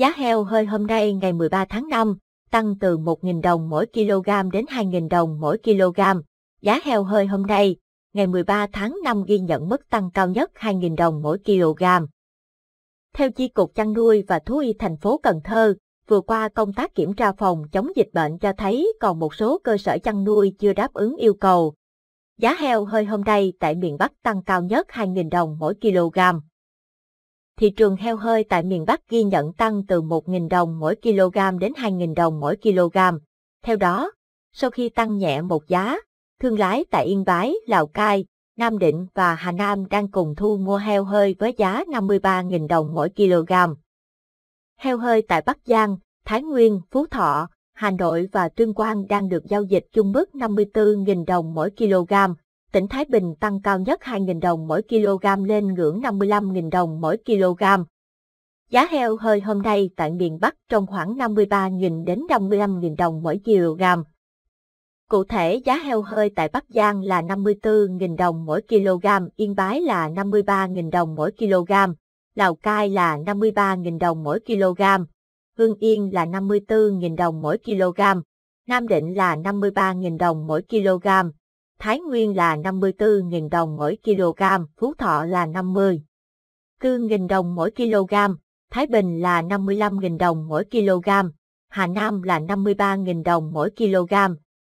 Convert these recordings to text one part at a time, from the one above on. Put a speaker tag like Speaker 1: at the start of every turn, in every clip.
Speaker 1: Giá heo hơi hôm nay ngày 13 tháng 5 tăng từ 1.000 đồng mỗi kg đến 2.000 đồng mỗi kg. Giá heo hơi hôm nay, ngày 13 tháng 5 ghi nhận mức tăng cao nhất 2.000 đồng mỗi kg. Theo Chi cục chăn nuôi và thú y thành phố Cần Thơ, vừa qua công tác kiểm tra phòng chống dịch bệnh cho thấy còn một số cơ sở chăn nuôi chưa đáp ứng yêu cầu. Giá heo hơi hôm nay tại miền Bắc tăng cao nhất 2.000 đồng mỗi kg thị trường heo hơi tại miền Bắc ghi nhận tăng từ 1.000 đồng mỗi kg đến 2.000 đồng mỗi kg. Theo đó, sau khi tăng nhẹ một giá, thương lái tại Yên Bái, Lào Cai, Nam Định và Hà Nam đang cùng thu mua heo hơi với giá 53.000 đồng mỗi kg. Heo hơi tại Bắc Giang, Thái Nguyên, Phú Thọ, Hà Nội và Tuyên Quang đang được giao dịch chung mức 54.000 đồng mỗi kg tỉnh Thái Bình tăng cao nhất 2.000 đồng mỗi kg lên ngưỡng 55.000 đồng mỗi kg. Giá heo hơi hôm nay tại miền Bắc trong khoảng 53.000 đến 55.000 đồng mỗi kg. Cụ thể giá heo hơi tại Bắc Giang là 54.000 đồng mỗi kg, Yên Bái là 53.000 đồng mỗi kg, Lào Cai là 53.000 đồng mỗi kg, Hương Yên là 54.000 đồng mỗi kg, Nam Định là 53.000 đồng mỗi kg. Thái Nguyên là 54.000 đồng mỗi kg, Phú Thọ là 54 000 đồng mỗi kg, Thái Bình là 55.000 đồng mỗi kg, Hà Nam là 53.000 đồng mỗi kg,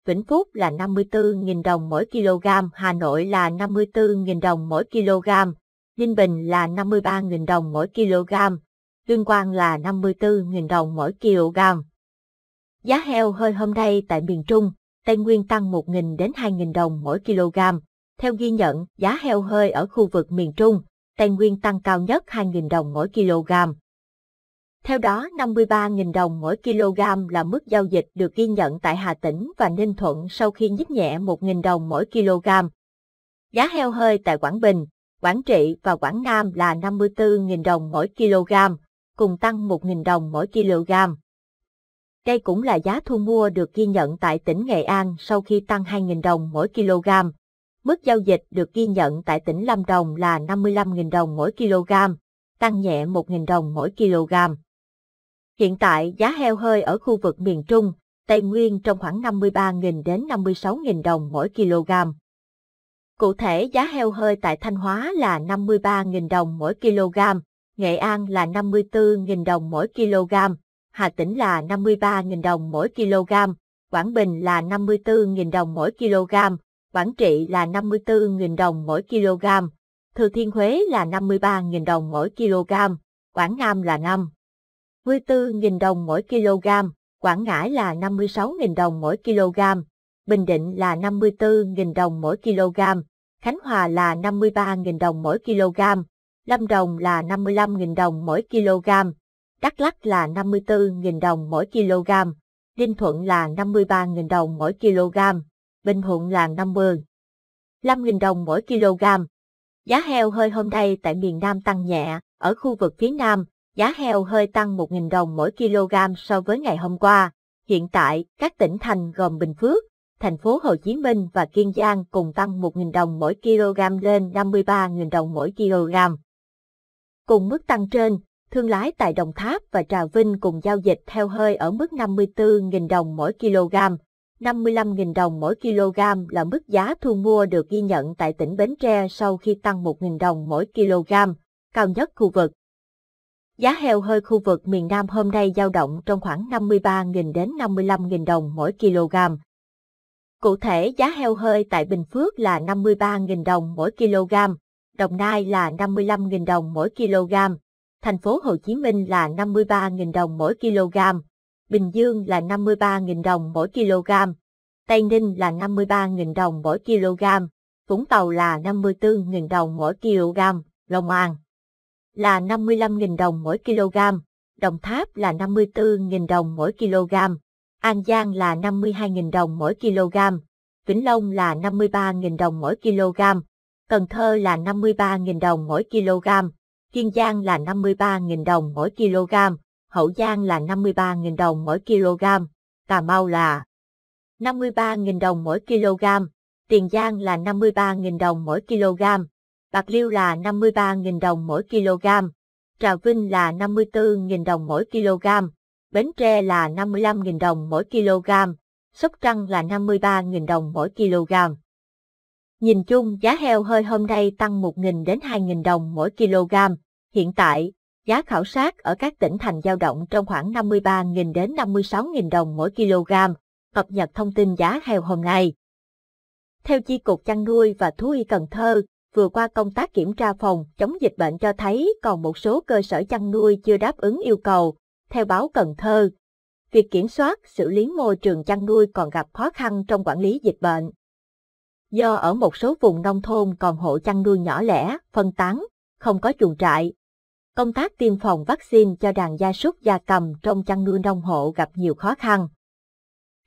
Speaker 1: Vĩnh Phúc là 54.000 đồng mỗi kg, Hà Nội là 54.000 đồng mỗi kg, Ninh Bình là 53.000 đồng mỗi kg, Tuyên Quang là 54.000 đồng mỗi kg. Giá heo hơi hôm nay tại miền Trung Tây Nguyên tăng 1.000 đến 2.000 đồng mỗi kg. Theo ghi nhận, giá heo hơi ở khu vực miền Trung, Tây Nguyên tăng cao nhất 2.000 đồng mỗi kg. Theo đó, 53.000 đồng mỗi kg là mức giao dịch được ghi nhận tại Hà Tĩnh và Ninh Thuận sau khi nhích nhẹ 1.000 đồng mỗi kg. Giá heo hơi tại Quảng Bình, Quảng Trị và Quảng Nam là 54.000 đồng mỗi kg, cùng tăng 1.000 đồng mỗi kg. Đây cũng là giá thu mua được ghi nhận tại tỉnh Nghệ An sau khi tăng 2.000 đồng mỗi kg. Mức giao dịch được ghi nhận tại tỉnh Lâm Đồng là 55.000 đồng mỗi kg, tăng nhẹ 1.000 đồng mỗi kg. Hiện tại giá heo hơi ở khu vực miền Trung, Tây Nguyên trong khoảng 53.000 đến 56.000 đồng mỗi kg. Cụ thể giá heo hơi tại Thanh Hóa là 53.000 đồng mỗi kg, Nghệ An là 54.000 đồng mỗi kg, Hà Tĩnh là 53.000 đồng mỗi kg, Quảng Bình là 54.000 đồng mỗi kg, Quảng Trị là 54.000 đồng mỗi kg, Thừa Thiên Huế là 53.000 đồng mỗi kg, Quảng Nam là 5. 54.000 đồng mỗi kg, Quảng Ngãi là 56.000 đồng mỗi kg, Bình Định là 54.000 đồng mỗi kg, Khánh Hòa là 53.000 đồng mỗi kg, Lâm Đồng là 55.000 đồng mỗi kg, Đắk Lắk là 54.000 đồng mỗi kg, Ninh Thuận là 53.000 đồng mỗi kg, Bình Thuận là 50. 5.000 đồng mỗi kg. Giá heo hơi hôm nay tại miền Nam tăng nhẹ, ở khu vực phía Nam, giá heo hơi tăng 1.000 đồng mỗi kg so với ngày hôm qua. Hiện tại, các tỉnh thành gồm Bình Phước, thành phố Hồ Chí Minh và Kiên Giang cùng tăng 1.000 đồng mỗi kg lên 53.000 đồng mỗi kg. Cùng mức tăng trên, thương lái tại Đồng Tháp và Trà Vinh cùng giao dịch theo hơi ở mức 54.000 đồng mỗi kg. 55.000 đồng mỗi kg là mức giá thu mua được ghi nhận tại tỉnh Bến Tre sau khi tăng 1.000 đồng mỗi kg, cao nhất khu vực. Giá heo hơi khu vực miền Nam hôm nay dao động trong khoảng 53.000 đến 55.000 đồng mỗi kg. Cụ thể giá heo hơi tại Bình Phước là 53.000 đồng mỗi kg, Đồng Nai là 55.000 đồng mỗi kg, thành phố Hồ Chí Minh là 53.000 đồng mỗi kg, Bình Dương là 53.000 đồng mỗi kg, Tây Ninh là 53.000 đồng mỗi kg, Vũng Tàu là 54.000 đồng mỗi kg, Long An là 55.000 đồng mỗi kg, Đồng Tháp là 54.000 đồng mỗi kg, An Giang là 52.000 đồng mỗi kg, Vĩnh Long là 53.000 đồng mỗi kg, Cần Thơ là 53.000 đồng mỗi kg, Kiên Giang là 53.000 đồng mỗi kg, Hậu Giang là 53.000 đồng mỗi kg, Cà Mau là 53.000 đồng mỗi kg, Tiền Giang là 53.000 đồng mỗi kg, Bạc Liêu là 53.000 đồng mỗi kg, Trà Vinh là 54.000 đồng mỗi kg, Bến Tre là 55.000 đồng mỗi kg, Sóc Trăng là 53.000 đồng mỗi kg. Nhìn chung giá heo hơi hôm nay tăng 1.000 đến 2.000 đồng mỗi kg. Hiện tại, giá khảo sát ở các tỉnh thành giao động trong khoảng 53.000 đến 56.000 đồng mỗi kg. Cập nhật thông tin giá heo hôm nay. Theo Chi cục chăn nuôi và thú y Cần Thơ, vừa qua công tác kiểm tra phòng chống dịch bệnh cho thấy còn một số cơ sở chăn nuôi chưa đáp ứng yêu cầu, theo báo Cần Thơ. Việc kiểm soát, xử lý môi trường chăn nuôi còn gặp khó khăn trong quản lý dịch bệnh. Do ở một số vùng nông thôn còn hộ chăn nuôi nhỏ lẻ, phân tán, không có chuồng trại. Công tác tiêm phòng vaccine cho đàn gia súc gia cầm trong chăn nuôi nông hộ gặp nhiều khó khăn.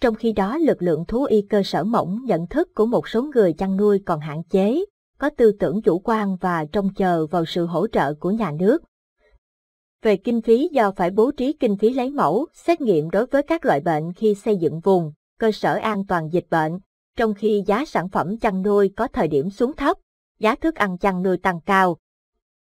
Speaker 1: Trong khi đó lực lượng thú y cơ sở mỏng nhận thức của một số người chăn nuôi còn hạn chế, có tư tưởng chủ quan và trông chờ vào sự hỗ trợ của nhà nước. Về kinh phí do phải bố trí kinh phí lấy mẫu, xét nghiệm đối với các loại bệnh khi xây dựng vùng, cơ sở an toàn dịch bệnh, trong khi giá sản phẩm chăn nuôi có thời điểm xuống thấp, giá thức ăn chăn nuôi tăng cao,